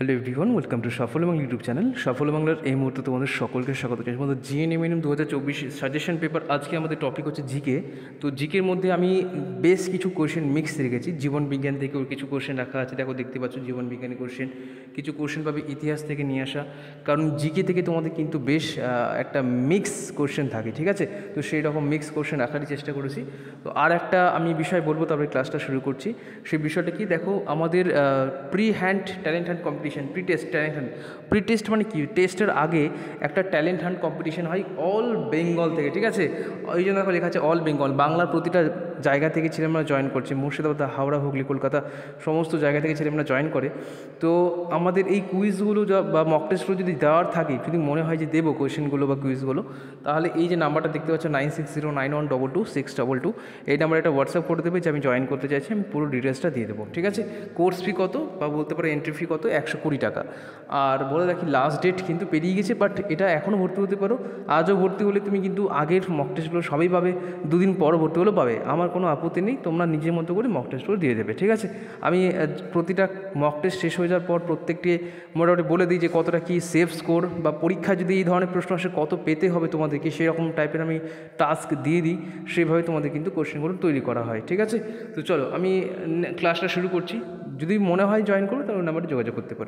hello everyone welcome to সফল Bangla YouTube channel সফল বাংলার এই মুহূর্তে তোমাদের সকলকে স্বাগত জানাই আমাদের জিএনএম এম দু হাজার চব্বিশ সাজেশন পেপার আজকে আমাদের টপিক হচ্ছে জিকে তো জিকের মধ্যে আমি বেশ কিছু কোয়েশ্চেন মিক্স রেখেছি জীবন বিজ্ঞান থেকে কিছু কোয়েশ্চেন রাখা আছে দেখো দেখতে পাচ্ছ জীবন বিজ্ঞানী কোশ্চেন কিছু কোয়েশ্চেন পাবে ইতিহাস থেকে নিয়ে আসা কারণ জিকে থেকে তোমাদের কিন্তু বেশ একটা মিক্স কোশ্চেন থাকে ঠিক আছে তো সেই রকম মিক্স কোশ্চেন রাখারই চেষ্টা করেছি তো আর একটা আমি বিষয় বলবো তারপরে ক্লাসটা শুরু করছি সেই বিষয়টা কি দেখো আমাদের pre hand talent hand competition competition pre test talent hunt pre test মানে কি টেস্টের আগে একটা ট্যালেন্ট হান্ট কম্পিটিশন হয় অল বেঙ্গল থেকে ঠিক আছে ওই জন্য এখন লেখা আছে অল বেঙ্গল বাংলার প্রতিটা জায়গা থেকে ছেলেমেয়েরা জয়েন করছে মুর্শিদাবাদ হাওড়া হুগলি কলকাতা সমস্ত জায়গা থেকে ছেলেমেয়েরা জয়েন করে তো আমাদের এই কুইজগুলো বা মক টেস্টগুলো যদি দেওয়ার থাকে যদি মনে হয় যে দেবো কোয়েশনগুলো বা কুইজগুলো তাহলে এই যে নাম্বারটা দেখতে পাচ্ছ nine six zero nine one double two six double two এই নাম্বারে একটা হোয়াটসঅ্যাপ করে দেবে যে আমি জয়েন করতে চাইছি আমি পুরো ডিটেলসটা দিয়ে দেবো ঠিক আছে কোর্স ফি কত বা বলতে পারো এন্ট্রি ফি কত একশো একশো কুড়ি টাকা আর বলে রাখি লাস্ট ডেট কিন্তু পেরিয়ে গেছে বাট এটা এখনও ভর্তি হতে পারো আজও ভর্তি হলে তুমি কিন্তু আগের মক টেস্টগুলো সবাই পাবে দুদিন পর ভর্তি হলেও পাবে আমার কোনো আপত্তি নেই তোমরা নিজের মতো করে মক টেস্টগুলো দিয়ে দেবে ঠিক আছে আমি প্রতিটা মক টেস্ট শেষ হয়ে যাওয়ার পর প্রত্যেকটি মোটামুটি বলে দিই যে কতটা কি সেফ স্কোর বা পরীক্ষায় যদি এই ধরনের প্রশ্ন আসে কত পেতে হবে তোমাদেরকে সেরকম টাইপের আমি টাস্ক দিয়ে দিই সেভাবে তোমাদের কিন্তু কোশ্চেনগুলো তৈরি করা হয় ঠিক আছে তো চলো আমি ক্লাসটা শুরু করছি যদি মনে হয় জয়েন করবে তাহলে নাম্বারে যোগাযোগ করতে পারো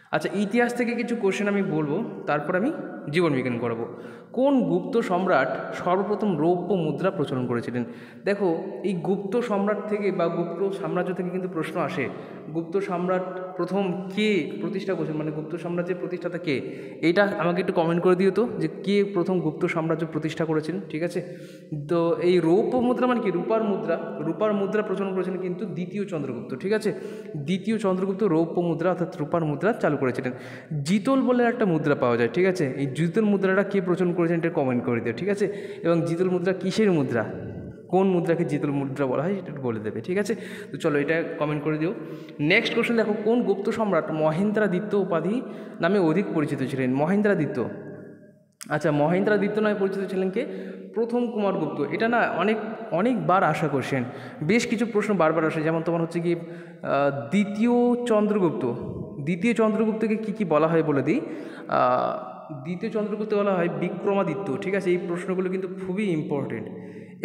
আচ্ছা ইতিহাস থেকে কিছু কোশ্চেন আমি বলবো তারপর আমি জীবনবিজ্ঞান করাবো কোন গুপ্ত সম্রাট সর্বপ্রথম রৌপ্য মুদ্রা প্রচলন করেছিলেন দেখো এই গুপ্ত সম্রাট থেকে বা গুপ্ত সাম্রাজ্য থেকে কিন্তু প্রশ্ন আসে গুপ্ত সম্রাট প্রথম কে প্রতিষ্ঠা করেছেন মানে গুপ্ত সাম্রাজ্যের প্রতিষ্ঠাতা কে এটা আমাকে একটু কমেন্ট করে দিও তো যে কে প্রথম গুপ্ত সাম্রাজ্য প্রতিষ্ঠা করেছেন ঠিক আছে তো এই রৌপ্য মুদ্রা মানে কি রূপার মুদ্রা রূপার মুদ্রা প্রচলন করেছেন কিন্তু দ্বিতীয় চন্দ্রগুপ্ত ঠিক আছে দ্বিতীয় চন্দ্রগুপ্ত রৌপ্য মুদ্রা অর্থাৎ রূপার মুদ্রা চালু করেছিলেন জিতল বলে একটা মুদ্রা পাওয়া যায় ঠিক আছে এই জিতল মুদ্রাটা কে প্রচলন করেছেন এটা কমেন্ট করে দিও ঠিক আছে এবং জিতল মুদ্রা কিসের মুদ্রা কোন মুদ্রাকে জিতল মুদ্রা বলা হয় এটা বলে দেবে ঠিক আছে তো চলো এটা কমেন্ট করে দিও নেক্সট কোশ্চেন দেখো কোন গুপ্ত সম্রাট মহেন্দ্রাদিত্য উপাধি নামে অধিক পরিচিত ছিলেন মহেন্দ্রাদিত্য আচ্ছা মহেন্দ্রাদিত্য নামে পরিচিত ছিলেন কে প্রথম কুমার গুপ্ত এটা না অনেক অনেকবার আশা করছেন বেশ কিছু প্রশ্ন বারবার আসে যেমন তোমার হচ্ছে কি দ্বিতীয় চন্দ্রগুপ্ত দ্বিতীয় চন্দ্রগুপ্তকে কি কি বলা হয় বলে দিই দ্বিতীয় চন্দ্রগুপ্ত বলা হয় বিক্রমাদিত্য ঠিক আছে এই প্রশ্নগুলো কিন্তু খুবই ইম্পর্টেন্ট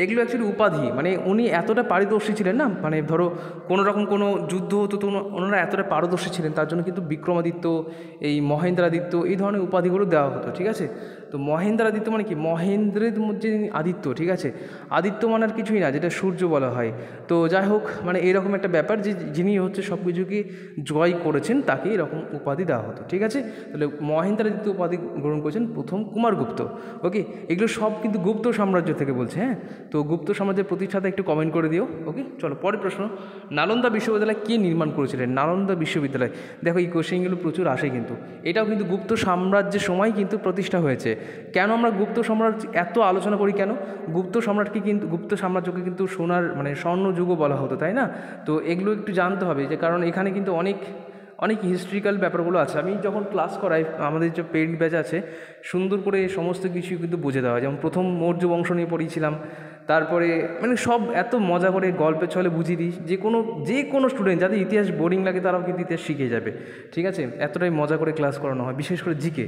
এগুলো অ্যাকচুয়ালি উপাধি মানে উনি এতটা পারদর্শী ছিলেন না মানে ধরো কোনো রকম কোনো যুদ্ধ হতো তো ওনারা এতটা পারদর্শী ছিলেন তার জন্য কিন্তু বিক্রমাদিত্য এই মহেন্দ্রাদিত্য এই ধরনের উপাধিগুলো দেওয়া হতো ঠিক আছে তো মহেন্দ্র আদিত্য মানে কি মহেন্দ্রের মধ্যে আদিত্য ঠিক আছে আদিত্য মানে আর কিছুই না যেটা সূর্য বলা হয় তো যাই হোক মানে এরকম একটা ব্যাপার যে যিনি হচ্ছে সব কিছুকে জয় করেছেন তাকে এরকম উপাধি দেওয়া হতো ঠিক আছে তাহলে মহেন্দ্রাদিত্য উপাধি গ্রহণ করেছেন প্রথম কুমারগুপ্ত ওকে এগুলো সব কিন্তু গুপ্ত সাম্রাজ্য থেকে বলছে হ্যাঁ তো গুপ্ত সাম্রাজ্যের প্রতিষ্ঠাতা একটু কমেন্ট করে দিও ওকে চলো পরের প্রশ্ন নালন্দা বিশ্ববিদ্যালয় কে নির্মাণ করেছিলেন নালন্দা বিশ্ববিদ্যালয় দেখো এই কোশ্চেনগুলো প্রচুর আসে কিন্তু এটাও কিন্তু গুপ্ত সাম্রাজ্যের সময় কিন্তু প্রতিষ্ঠা হয়েছে কেন আমরা গুপ্ত সম্রাট এত আলোচনা করি কেন গুপ্ত সম্রাটকে কিন্তু গুপ্ত সাম্রাজ্যকে কিন্তু সোনার মানে স্বর্ণযুগও বলা হতো তাই না তো এগুলো একটু জানতে হবে যে কারণ এখানে কিন্তু অনেক অনেক হিস্ট্রিক্যাল ব্যাপারগুলো আছে আমি যখন ক্লাস করাই আমাদের যে পেইড ব্যাচ আছে সুন্দর করে সমস্ত কিছু কিন্তু বুঝে দেওয়া হয় যেমন প্রথম মৌর্য বংশ নিয়ে পড়িয়েছিলাম তারপরে মানে সব এত মজা করে গল্পের ছলে বুঝিয়ে দিই যে কোনো যে কোনো স্টুডেন্ট যাদের ইতিহাস বোরিং লাগে তারাও কিন্তু ইতিহাস শিখে যাবে ঠিক আছে এতটাই মজা করে ক্লাস করানো হয় বিশেষ করে জিকে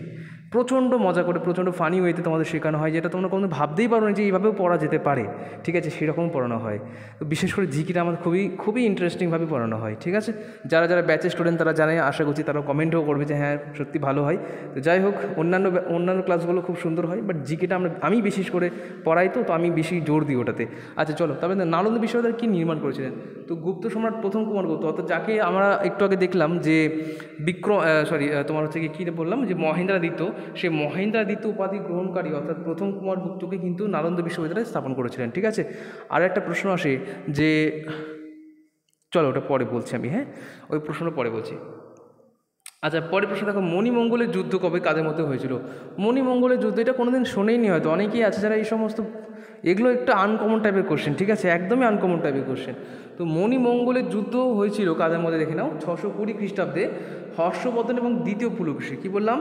প্রচণ্ড মজা করে প্রচণ্ড ফানি ওয়েতে তোমাদের শেখানো হয় যেটা তোমরা কোনো ভাবতেই পারো না যে এইভাবেও পড়া যেতে পারে ঠিক আছে সেরকম পড়ানো হয় তো বিশেষ করে জিকিটা আমাদের খুবই খুবই ইন্টারেস্টিংভাবে পড়ানো হয় ঠিক আছে যারা যারা ব্যাচের স্টুডেন্ট তারা জানে আশা করছি তারা কমেন্টও করবে যে হ্যাঁ সত্যি ভালো হয় তো যাই হোক অন্যান্য অন্যান্য ক্লাসগুলো খুব সুন্দর হয় বাট জিকেটা আমরা আমি বিশেষ করে পড়াই তো তো আমি বেশি জোর দিই ওটাতে আচ্ছা চলো তবে নালন্দ বিশ্ববিদ্যালয় কী নির্মাণ করেছিলেন তো গুপ্ত সম্রাট প্রথম কুমার গুপ্ত অর্থাৎ যাকে আমরা একটু আগে দেখলাম যে বিক্রম সরি তোমার হচ্ছে কি বললাম যে মহেন্দ্রাদিত্য সে মহেন্দ্রাদিত্য উপাধি গ্রহণকারী অর্থাৎ প্রথম কুমার গুপ্তকে কিন্তু নালন্দা বিশ্ববিদ্যালয়ে স্থাপন করেছিলেন ঠিক আছে আর একটা প্রশ্ন আসে যে চলো ওটা পরে বলছি আমি হ্যাঁ ওই প্রশ্নটা পরে বলছি আচ্ছা পরে প্রশ্ন দেখো মণিমঙ্গলের যুদ্ধ কবে কাদের মধ্যে হয়েছিল মণিমঙ্গলের যুদ্ধ এটা কোনোদিন শোনেইনি হয়তো অনেকেই আছে যারা এই সমস্ত এগুলো একটা আনকমন টাইপের কোশ্চেন ঠিক আছে একদমই আনকমন টাইপের কোশ্চেন তো মণিমঙ্গলের যুদ্ধ হয়েছিল কাদের মধ্যে দেখে নাও ছশো কুড়ি খ্রিস্টাব্দে হর্ষবর্ধন এবং দ্বিতীয় পুলকেশে কী বললাম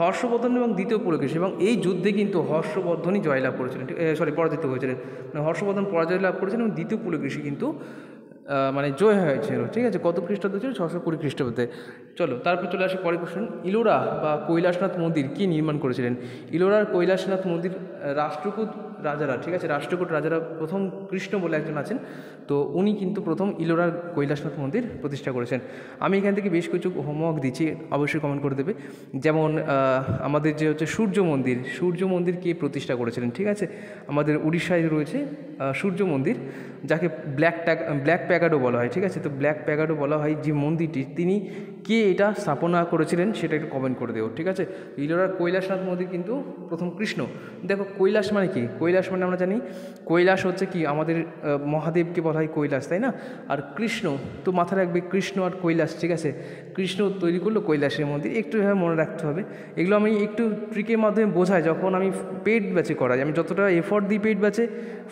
হর্ষবর্ধন এবং দ্বিতীয় পুলকেশে এবং এই যুদ্ধে কিন্তু হর্ষবর্ধনই জয়লাভ করেছিলেন সরি পরাজিত হয়েছিলেন মানে হর্ষবর্ধন পরাজয় লাভ করেছিলেন এবং দ্বিতীয় পুলকেশে কিন্তু মানে জয় হয়েছিল ঠিক আছে কত খ্রিস্টাব্দে ছিল ছশো কুড়ি খ্রিস্টাব্দে চলো তারপর চলে আসে পরের কোশ্চেন ইলোরা বা কৈলাসনাথ মন্দির কি নির্মাণ করেছিলেন ইলোরার কৈলাসনাথ মন্দির রাষ্ট্রকূত রাজারা ঠিক আছে রাষ্ট্রকূট রাজারা প্রথম কৃষ্ণ বলে একজন আছেন তো উনি কিন্তু প্রথম ইলোরার কৈলাসনাথ মন্দির প্রতিষ্ঠা করেছেন আমি এখান থেকে বেশ কিছু হোমওয়ার্ক দিচ্ছি অবশ্যই কমেন্ট করে দেবে যেমন আমাদের যে হচ্ছে সূর্য মন্দির সূর্য মন্দির কে প্রতিষ্ঠা করেছিলেন ঠিক আছে আমাদের উড়িষ্যায় রয়েছে সূর্য মন্দির যাকে ব্ল্যাক ট্যাগ ব্ল্যাক প্যাগাডও বলা হয় ঠিক আছে তো ব্ল্যাক প্যাকাডও বলা হয় যে মন্দিরটি তিনি কে এটা স্থাপনা করেছিলেন সেটা একটু কমেন্ট করে দেবো ঠিক আছে ইলোরার কৈলাসনাথ মন্দির কিন্তু প্রথম কৃষ্ণ দেখো কৈলাস মানে কি কৈলাস মানে আমরা জানি কৈলাস হচ্ছে কি আমাদের মহাদেবকে বলা হয় কৈলাস তাই না আর কৃষ্ণ তো মাথায় রাখবে কৃষ্ণ আর কৈলাস ঠিক আছে কৃষ্ণ তৈরি করলো কৈলাসের মন্দির একটু এভাবে মনে রাখতে হবে এগুলো আমি একটু ট্রিকের মাধ্যমে বোঝাই যখন আমি পেড ব্যাচে করাই আমি যতটা এফোর্ট দিই পেড ব্যাচে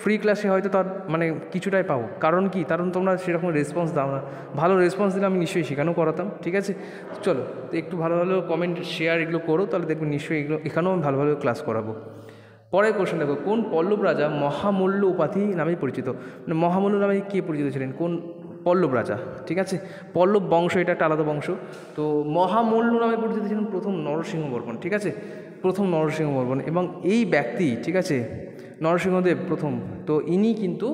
ফ্রি ক্লাসে হয়তো তার মানে কিছুটাই পাবো কারণ কি কারণ তোমরা সেরকম রেসপন্স দাও না ভালো রেসপন্স দিলে আমি নিশ্চয়ই শেখানো করাতাম ঠিক আছে আছে চলো তো একটু ভালো ভালো কমেন্ট শেয়ার এগুলো করো তাহলে দেখবে নিশ্চয়ই এগুলো এখানেও আমি ভালো ভালো ক্লাস করাবো পরের কোশ্চেন দেখো কোন পল্লব রাজা মহামূল্য উপাধি নামে পরিচিত মানে মহামূল্য নামে কে পরিচিত ছিলেন কোন পল্লব রাজা ঠিক আছে পল্লব বংশ এটা একটা আলাদা বংশ তো মহামূল্য নামে পরিচিত ছিলেন প্রথম নরসিংহ বর্মন ঠিক আছে প্রথম নরসিংহ বর্মন এবং এই ব্যক্তি ঠিক আছে নরসিংহদেব প্রথম তো ইনি কিন্তু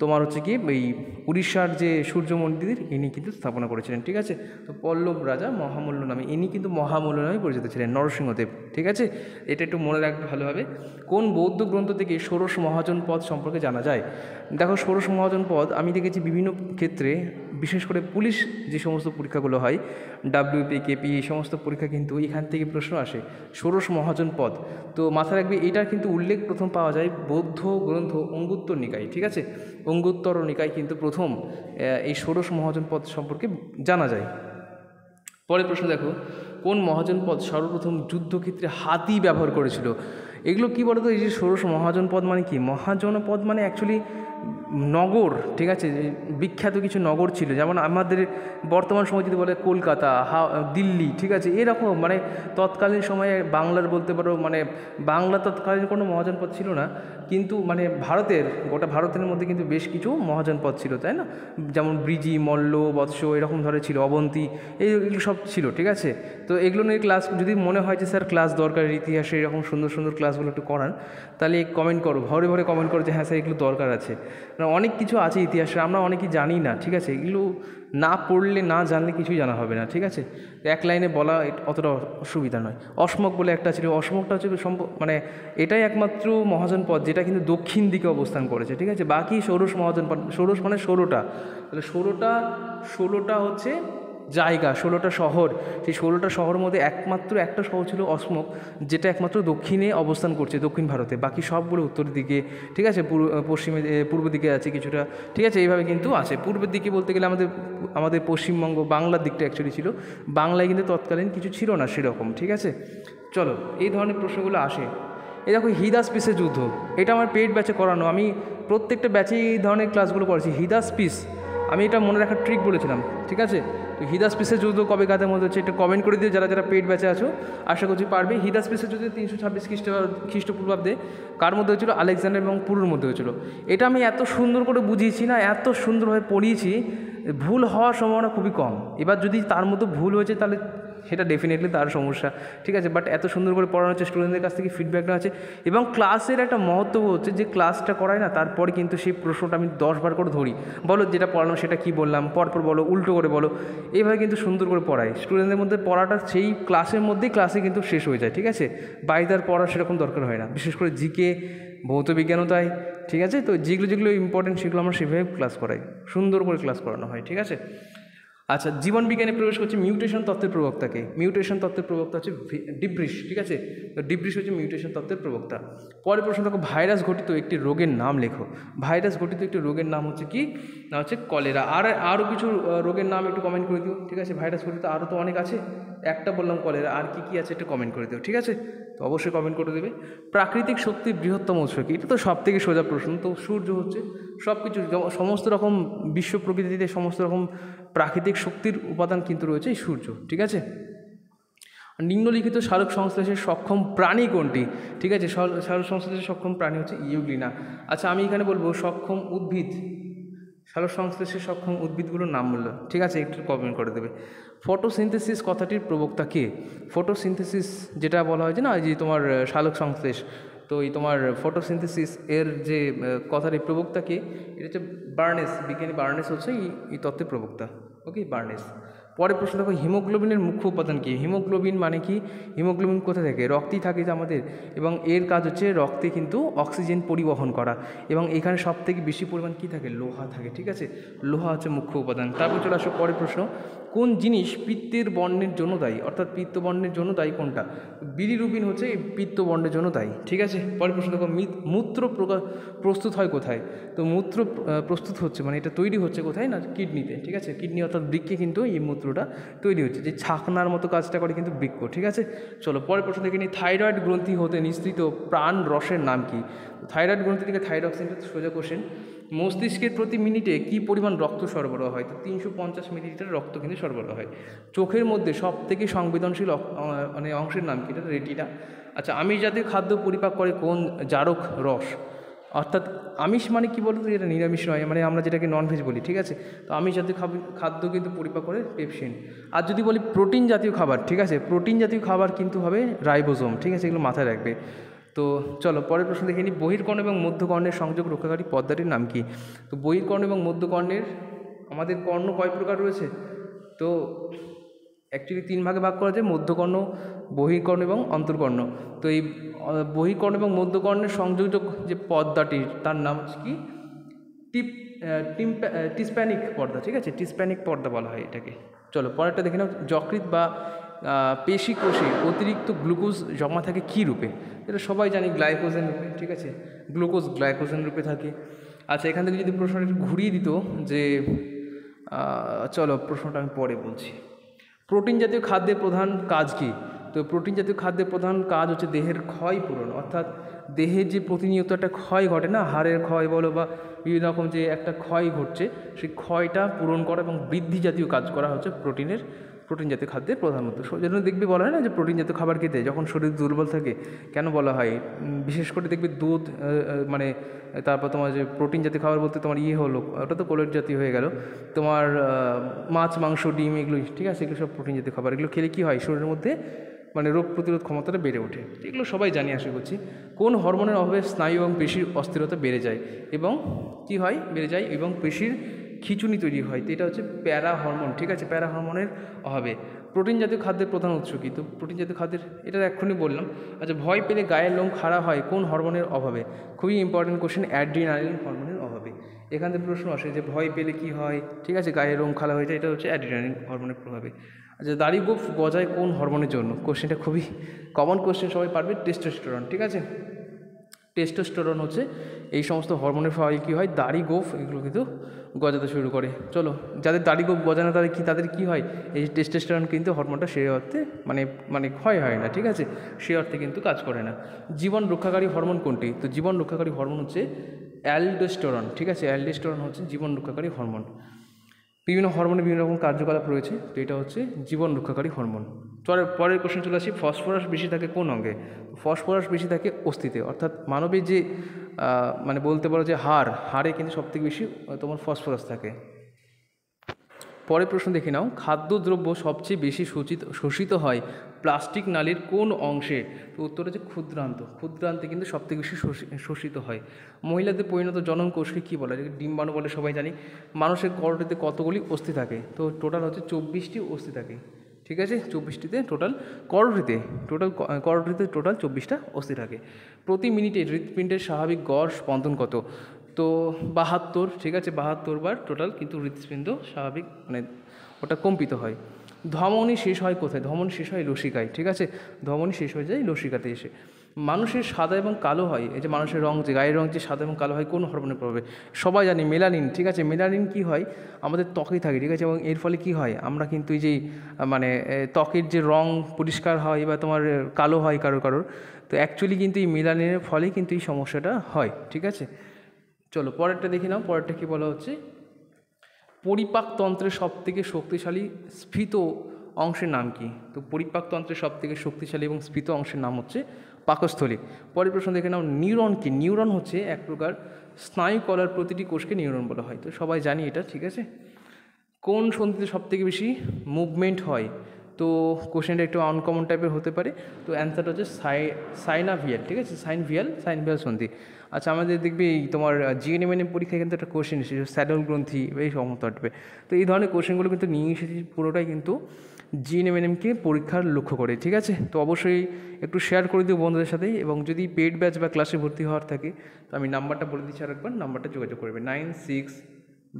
তোমার হচ্ছে কি এই উড়িষ্যার যে সূর্য মন্দির ইনি কিন্তু স্থাপনা করেছিলেন ঠিক আছে তো পল্লব রাজা মহামূল্য নামে ইনি কিন্তু মহামূল্য নামে পরিচিত ছিলেন নরসিংহদেব ঠিক আছে এটা একটু মনে রাখবে ভালোভাবে কোন বৌদ্ধ গ্রন্থ থেকে ষোড়শ মহাজন পদ সম্পর্কে জানা যায় দেখো ষোড়শ মহাজন পদ আমি দেখেছি বিভিন্ন ক্ষেত্রে বিশেষ করে পুলিশ যে সমস্ত পরীক্ষাগুলো হয় ডাব্লিউপি কেপি এই সমস্ত পরীক্ষা কিন্তু এখান থেকে প্রশ্ন আসে ষোড়শ মহাজন পদ তো মাথা রাখবে এটার কিন্তু উল্লেখ প্রথম পাওয়া যায় বৌদ্ধ গ্রন্থ অঙ্গুত্তর নিকায় ঠিক আছে অঙ্গুত্তর নিকায় কিন্তু প্রথম প্রথম এই ষোড়শ মহাজন পদ সম্পর্কে জানা যায় পরের প্রশ্ন দেখো কোন মহাজন পদ সর্বপ্রথম যুদ্ধক্ষেত্রে হাতি ব্যবহার করেছিল এগুলো কী বলতো এই যে ষোড়শ মহাজনপদ মানে কি মহাজনপদ মানে অ্যাকচুয়ালি নগর ঠিক আছে বিখ্যাত কিছু নগর ছিল যেমন আমাদের বর্তমান সময় যদি বলে কলকাতা হা দিল্লি ঠিক আছে এরকম মানে তৎকালীন সময়ে বাংলার বলতে পারো মানে বাংলা তৎকালীন কোনো মহাজনপদ ছিল না কিন্তু মানে ভারতের গোটা ভারতের মধ্যে কিন্তু বেশ কিছু মহাজনপদ ছিল তাই না যেমন ব্রিজি মল্ল বৎস এরকম ধরে ছিল অবন্তী এইগুলো সব ছিল ঠিক আছে তো এগুলো নিয়ে ক্লাস যদি মনে হয় যে স্যার ক্লাস দরকার ইতিহাসে এরকম সুন্দর সুন্দর ক্লাস ক্লাসগুলো একটু করান তাহলে কমেন্ট করো ভরে ভরে কমেন্ট করো যে হ্যাঁ স্যার এগুলো দরকার আছে অনেক কিছু আছে ইতিহাসে আমরা অনেকেই জানি না ঠিক আছে এগুলো না পড়লে না জানলে কিছুই জানা হবে না ঠিক আছে এক লাইনে বলা অতটা অসুবিধা নয় অসমক বলে একটা ছিল অসমকটা হচ্ছে মানে এটাই একমাত্র মহাজন পথ যেটা কিন্তু দক্ষিণ দিকে অবস্থান করেছে ঠিক আছে বাকি ষোড়শ মহাজন পথ ষোড়শ মানে ষোলোটা তাহলে ষোলোটা ষোলোটা হচ্ছে জায়গা ষোলোটা শহর সেই ষোলোটা শহর মধ্যে একমাত্র একটা শহর ছিল অসমক যেটা একমাত্র দক্ষিণে অবস্থান করছে দক্ষিণ ভারতে বাকি সবগুলো উত্তর দিকে ঠিক আছে পশ্চিমে পূর্ব দিকে আছে কিছুটা ঠিক আছে এইভাবে কিন্তু আছে পূর্বের দিকে বলতে গেলে আমাদের আমাদের পশ্চিমবঙ্গ বাংলার দিকটা অ্যাকচুয়ালি ছিল বাংলায় কিন্তু তৎকালীন কিছু ছিল না সেরকম ঠিক আছে চলো এই ধরনের প্রশ্নগুলো আসে এই দেখো হিদাস পিসের যুদ্ধ এটা আমার পেট ব্যাচে করানো আমি প্রত্যেকটা ব্যাচে এই ধরনের ক্লাসগুলো করেছি হিদাস পিস আমি এটা মনে রাখার ট্রিক বলেছিলাম ঠিক আছে তো হিদাস পিসের যুদ্ধ কবে কাদের মধ্যে হচ্ছে এটা কমেন্ট করে দিও যারা যারা পেট বেঁচে আছো আশা করছি পারবে হিদাস পিসের যুদ্ধ তিনশো ছাব্বিশ খ্রিস্ট খ্রিস্টপূর্বাব্দে কার মধ্যে হয়েছিল আলেকজান্ডার এবং পুরুর মধ্যে হয়েছিল এটা আমি এত সুন্দর করে বুঝিয়েছি না এত সুন্দরভাবে পড়িয়েছি ভুল হওয়ার সম্ভাবনা খুবই কম এবার যদি তার মতো ভুল হয়েছে তাহলে সেটা ডেফিনেটলি তার সমস্যা ঠিক আছে বাট এত সুন্দর করে পড়ানো হচ্ছে স্টুডেন্টদের কাছ থেকে ফিডব্যাকটা আছে এবং ক্লাসের একটা মহত্ব হচ্ছে যে ক্লাসটা করায় না তারপরে কিন্তু সেই প্রশ্নটা আমি দশবার করে ধরি বলো যেটা পড়ানো সেটা কি বললাম পরপর বলো উল্টো করে বলো এইভাবে কিন্তু সুন্দর করে পড়ায় স্টুডেন্টদের মধ্যে পড়াটা সেই ক্লাসের মধ্যেই ক্লাসে কিন্তু শেষ হয়ে যায় ঠিক আছে বাইরে আর পড়া সেরকম দরকার হয় না বিশেষ করে জিকে ভৌত বিজ্ঞানও তাই ঠিক আছে তো যেগুলো যেগুলো ইম্পর্টেন্ট সেগুলো আমরা সেভাবে ক্লাস করাই সুন্দর করে ক্লাস করানো হয় ঠিক আছে আচ্ছা জীবনবিজ্ঞানে প্রবেশ করছে মিউটেশন তত্ত্বের প্রবক্তাকে মিউটেশন তত্ত্বের প্রবক্তা হচ্ছে ডিব্রিস ঠিক আছে তো ডিব্রিস হচ্ছে মিউটেশন তত্ত্বের প্রবক্তা পরের প্রশ্ন দেখো ভাইরাস ঘটিত একটি রোগের নাম লেখো ভাইরাস ঘটিত একটি রোগের নাম হচ্ছে কি না হচ্ছে কলেরা আর আরও কিছু রোগের নাম একটু কমেন্ট করে দিও ঠিক আছে ভাইরাস ঘটিত আরও তো অনেক আছে একটা বললাম কলেরা আর কি কি আছে একটু কমেন্ট করে দিও ঠিক আছে তো অবশ্যই কমেন্ট করে দেবে প্রাকৃতিক শক্তির বৃহত্তম উৎস কি এটা তো সব থেকে সোজা প্রশ্ন তো সূর্য হচ্ছে সব কিছু সমস্ত রকম বিশ্ব প্রকৃতিতে সমস্ত রকম প্রাকৃতিক শক্তির উপাদান কিন্তু রয়েছে সূর্য ঠিক আছে নিম্নলিখিত সারক সংশ্লেষের সক্ষম প্রাণী কোনটি ঠিক আছে সারক সংশ্লেষের সক্ষম প্রাণী হচ্ছে ইউগ্লিনা আচ্ছা আমি এখানে বলবো সক্ষম উদ্ভিদ সারক সংশ্লেষের সক্ষম উদ্ভিদগুলোর নাম বলল ঠিক আছে একটু কমেন্ট করে দেবে ফটোসিনথেসিস কথাটির প্রবক্তা কে ফটোসিনথেসিস যেটা বলা হয় যে না যে তোমার সালক সংশ্লেষ তো এই তোমার ফটোসিনথেসিস এর যে কথার এই প্রবক্তা কে এটা হচ্ছে বার্নেস বিজ্ঞানী বার্নেস হচ্ছে এই তত্ত্বের প্রবক্তা ওকে বার্নেস পরে প্রশ্ন দেখো হিমোগ্লোবিনের মুখ্য উপাদান কী হিমোগ্লোবিন মানে কি হিমোগ্লোবিন কোথায় থাকে রক্তেই থাকে যে আমাদের এবং এর কাজ হচ্ছে রক্তে কিন্তু অক্সিজেন পরিবহন করা এবং এখানে সবথেকে বেশি পরিমাণ কি থাকে লোহা থাকে ঠিক আছে লোহা হচ্ছে মুখ্য উপাদান তারপর চলে আসো পরের প্রশ্ন কোন জিনিস পিত্তের বর্ণের জন্য দায়ী অর্থাৎ পিত্তবর্ণের জন্য দায়ী কোনটা বিলিরুবিন হচ্ছে এই পিত্তবর্ণের জন্য দায়ী ঠিক আছে পরের প্রশ্ন দেখো মূত্র প্রস্তুত হয় কোথায় তো মূত্র প্রস্তুত হচ্ছে মানে এটা তৈরি হচ্ছে কোথায় না কিডনিতে ঠিক আছে কিডনি অর্থাৎ বৃক্ষে কিন্তু এই মূত্রটা তৈরি হচ্ছে যে ছাকনার মতো কাজটা করে কিন্তু বৃক্ষ ঠিক আছে চলো পরের প্রশ্ন দেখে নিই থাইরয়েড গ্রন্থি হতে নিঃসৃত প্রাণ রসের নাম কি থাইরয়েড গ্রন্থি থেকে থাইরক্সিনটা সোজা কোশ্চেন মস্তিষ্কের প্রতি মিনিটে কি পরিমাণ রক্ত সরবরাহ হয় তো তিনশো পঞ্চাশ মিলিলিটার রক্ত কিন্তু সরবরাহ হয় চোখের মধ্যে সব থেকে সংবেদনশীল মানে অংশের নাম কি এটা রেটিনা আচ্ছা আমিষ জাতীয় খাদ্য পরিপাক করে কোন জারক রস অর্থাৎ আমিষ মানে কী বলতো যেটা নিরামিষ নয় মানে আমরা যেটাকে ননভেজ বলি ঠিক আছে তো আমিষ জাতীয় খাদ্য কিন্তু পরিপাক করে পেপসিন আর যদি বলি প্রোটিন জাতীয় খাবার ঠিক আছে প্রোটিন জাতীয় খাবার কিন্তু হবে রাইবোজোম ঠিক আছে এগুলো মাথায় রাখবে তো চলো পরের প্রশ্ন দেখে নিই বহির্কর্ণ এবং মধ্যকর্ণের সংযোগ রক্ষাকারী পদ্মাটির নাম কি তো বহির্কর্ণ এবং মধ্যকর্ণের আমাদের কর্ণ কয় প্রকার রয়েছে তো অ্যাকচুয়ালি তিন ভাগে ভাগ করা যায় মধ্যকর্ণ বহির্কর্ণ এবং অন্তর্কর্ণ তো এই বহির্কর্ণ এবং মধ্যকর্ণের সংযোজক যে পদ্মাটির তার নাম হচ্ছে কি টিপ টিসপ্যানিক পর্দা ঠিক আছে টিসপ্যানিক পর্দা বলা হয় এটাকে চলো পরেরটা দেখে নাও যকৃত বা পেশি কোষে অতিরিক্ত গ্লুকোজ জমা থাকে কী রূপে এটা সবাই জানি গ্লাইকোজেন রূপে ঠিক আছে গ্লুকোজ গ্লাইকোজেন রূপে থাকে আচ্ছা এখান থেকে যদি প্রশ্নটা ঘুরিয়ে দিত যে চলো প্রশ্নটা আমি পরে বলছি প্রোটিন জাতীয় খাদ্যের প্রধান কাজ কী তো প্রোটিন জাতীয় খাদ্যের প্রধান কাজ হচ্ছে দেহের ক্ষয় পূরণ অর্থাৎ দেহের যে প্রতিনিয়ত একটা ক্ষয় ঘটে না হাড়ের ক্ষয় বলো বা বিভিন্ন রকম যে একটা ক্ষয় ঘটছে সেই ক্ষয়টা পূরণ করা এবং বৃদ্ধি জাতীয় কাজ করা হচ্ছে প্রোটিনের প্রোটিন জাতীয় খাদ্যের প্রধানত সেজন্য জন্য দেখবি বলা হয় না যে প্রোটিন জাতীয় খাবার খেতে যখন শরীর দুর্বল থাকে কেন বলা হয় বিশেষ করে দেখবি দুধ মানে তারপর তোমার যে প্রোটিন জাতীয় খাবার বলতে তোমার ইয়ে হলো ওটা তো কোলেট জাতীয় হয়ে গেল তোমার মাছ মাংস ডিম এগুলো ঠিক আছে এগুলো সব প্রোটিন জাতীয় খাবার এগুলো খেলে কী হয় শরীরের মধ্যে মানে রোগ প্রতিরোধ ক্ষমতাটা বেড়ে ওঠে এগুলো সবাই জানি আশা করছি কোন হরমোনের অভাবে স্নায়ু এবং পেশির অস্থিরতা বেড়ে যায় এবং কি হয় বেড়ে যায় এবং পেশির খিচুনি তৈরি হয় তো এটা হচ্ছে প্যারা হরমোন ঠিক আছে প্যারা হরমোনের অভাবে প্রোটিন জাতীয় খাদ্যের প্রধান উৎস কী তো প্রোটিন জাতীয় খাদ্যের এটা এক্ষুনি বললাম আচ্ছা ভয় পেলে গায়ের লোম খাড়া হয় কোন হরমোনের অভাবে খুবই ইম্পর্টেন্ট কোশ্চেন অ্যাড্রিনালিন হরমোনের অভাবে এখান থেকে প্রশ্ন আসে যে ভয় পেলে কি হয় ঠিক আছে গায়ের লোম খাড়া হয়ে যায় এটা হচ্ছে অ্যাড্রিনালিন হরমোনের প্রভাবে আচ্ছা দাড়ি গোফ গজায় কোন হরমোনের জন্য কোশ্চেনটা খুবই কমন কোশ্চেন সবাই পারবে টেস্টোস্টেরন ঠিক আছে টেস্টোস্টোরন হচ্ছে এই সমস্ত হরমোনের ফলে কী হয় দাড়ি গোফ এগুলো কিন্তু গজাতে শুরু করে চলো যাদের দাড়ি গোফ গজানো না তাদের কী তাদের কী হয় এই টেস্টোস্টোরন কিন্তু হরমোনটা সেই অর্থে মানে মানে ক্ষয় হয় না ঠিক আছে সেই অর্থে কিন্তু কাজ করে না জীবন রক্ষাকারী হরমোন কোনটি তো জীবন রক্ষাকারী হরমোন হচ্ছে অ্যালডোস্টোরন ঠিক আছে অ্যালডোস্টোরন হচ্ছে জীবন রক্ষাকারী হরমোন বিভিন্ন হরমোনের বিভিন্ন রকম কার্যকলাপ রয়েছে তো এটা হচ্ছে জীবন রক্ষাকারী হরমোন পরের পরের কোশ্চেন চলে আসি ফসফরাস বেশি থাকে কোন অঙ্গে ফসফরাস বেশি থাকে অস্থিতে অর্থাৎ মানবিক যে মানে বলতে পারো যে হাড় হাড়ে কিন্তু সবথেকে বেশি তোমার ফসফরাস থাকে পরের প্রশ্ন দেখে নাও খাদ্যদ্রব্য সবচেয়ে বেশি শোচিত শোষিত হয় প্লাস্টিক নালীর কোন অংশে তো উত্তর হচ্ছে ক্ষুদ্রান্ত ক্ষুদ্রান্তে কিন্তু সবথেকে বেশি শোষিত হয় মহিলাদের পরিণত জননকোষকে কী বলে ডিম্বাণু বলে সবাই জানি মানুষের করটিতে কতগুলি অস্থি থাকে তো টোটাল হচ্ছে চব্বিশটি অস্থি থাকে ঠিক আছে চব্বিশটিতে টোটাল করোটিতে টোটাল করোটিতে টোটাল চব্বিশটা অস্থি থাকে প্রতি মিনিটে হৃৎপিণ্ডের স্বাভাবিক গড় স্পন্দন কত তো বাহাত্তর ঠিক আছে বাহাত্তর বার টোটাল কিন্তু হৃৎপিণ্ড স্বাভাবিক মানে ওটা কম্পিত হয় ধমনী শেষ হয় কোথায় ধমন শেষ হয় লসিকায় ঠিক আছে ধমনী শেষ হয়ে যায় লসিকাতে এসে মানুষের সাদা এবং কালো হয় এই যে মানুষের রঙ যে গায়ের রং যে সাদা এবং কালো হয় কোন হরমোনের প্রভাবে সবাই জানি মেলানিন ঠিক আছে মেলানিন কি হয় আমাদের ত্বকেই থাকে ঠিক আছে এবং এর ফলে কি হয় আমরা কিন্তু এই যে মানে ত্বকের যে রং পরিষ্কার হয় বা তোমার কালো হয় কারো কারোর তো অ্যাকচুয়ালি কিন্তু এই মেলানিনের ফলে কিন্তু এই সমস্যাটা হয় ঠিক আছে চলো পরেরটা দেখি নাও পরেরটা কী বলা হচ্ছে পরিপাকতন্ত্রের থেকে শক্তিশালী স্ফীত অংশের নাম কি তো পরিপাকতন্ত্রের থেকে শক্তিশালী এবং স্ফীত অংশের নাম হচ্ছে পাকস্থলী পরের প্রশ্ন দেখে নাও নিউরন কি নিউরন হচ্ছে এক প্রকার স্নায়ু কলার প্রতিটি কোষকে নিউরন বলা হয় তো সবাই জানি এটা ঠিক আছে কোন সন্ধিতে সবথেকে বেশি মুভমেন্ট হয় তো কোশ্চেনটা একটু আনকমন টাইপের হতে পারে তো অ্যান্সারটা হচ্ছে সাই সাইনা ভিয়াল ঠিক আছে সাইন ভিয়াল সাইন ভিয়াল সন্ধি আচ্ছা আমাদের দেখবে এই তোমার জিএনএমএনএম মানে পরীক্ষায় কিন্তু একটা কোশ্চেন এসেছে স্যাডল গ্রন্থি এই সমস্ত আটবে তো এই ধরনের কোশ্চেনগুলো কিন্তু নিয়ে এসেছি পুরোটাই কিন্তু জিএনএমএনএমকে মানে পরীক্ষার লক্ষ্য করে ঠিক আছে তো অবশ্যই একটু শেয়ার করে দিও বন্ধুদের সাথেই এবং যদি পেড ব্যাচ বা ক্লাসে ভর্তি হওয়ার থাকে তো আমি নাম্বারটা বলে দিচ্ছি আর একবার নাম্বারটা যোগাযোগ করবে nine six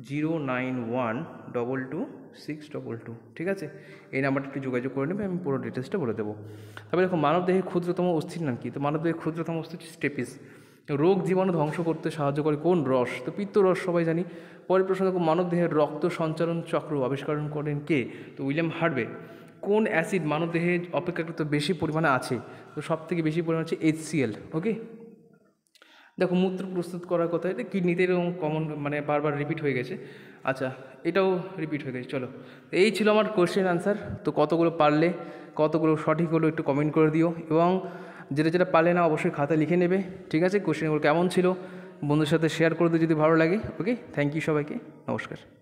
zero nine one double two six double two ঠিক আছে এই নাম্বারটা একটু যোগাযোগ করে নেবে আমি পুরো ডিটেলসটা বলে দেবো তারপরে দেখো মানবদেহের ক্ষুদ্রতম অস্থির নাম কি তো মানবদেহের ক্ষুদ্রতম অস্থি হচ্ছে স্টেপিস রোগ জীবাণু ধ্বংস করতে সাহায্য করে কোন রস তো পিত্ত রস সবাই জানি পরের প্রশ্ন দেখো মানবদেহের রক্ত সঞ্চালন চক্র আবিষ্কার করেন কে তো উইলিয়াম হার্বে কোন অ্যাসিড মানবদেহে অপেক্ষাকৃত বেশি পরিমাণে আছে তো সব থেকে বেশি পরিমাণে হচ্ছে এইচসিএল ওকে দেখো মূত্র প্রস্তুত করার কথা এটা কিডনিতে এরকম কমন মানে বারবার রিপিট হয়ে গেছে আচ্ছা এটাও রিপিট হয়ে গেছে চলো এই ছিল আমার কোয়েশ্চেন আনসার তো কতগুলো পারলে কতগুলো সঠিক হলো একটু কমেন্ট করে দিও এবং যেটা যেটা পারলে না অবশ্যই খাতা লিখে নেবে ঠিক আছে কোয়েশ্চেনগুলো কেমন ছিল বন্ধুর সাথে শেয়ার করে দিও যদি ভালো লাগে ওকে থ্যাংক ইউ সবাইকে নমস্কার